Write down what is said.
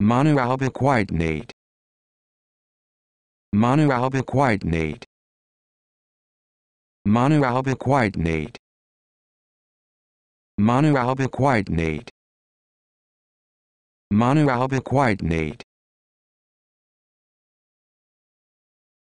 Manu Manu Manu Manu alba alba alba alba quite quite quite quite neat. neat. neat. neat. Manu alba quite neat.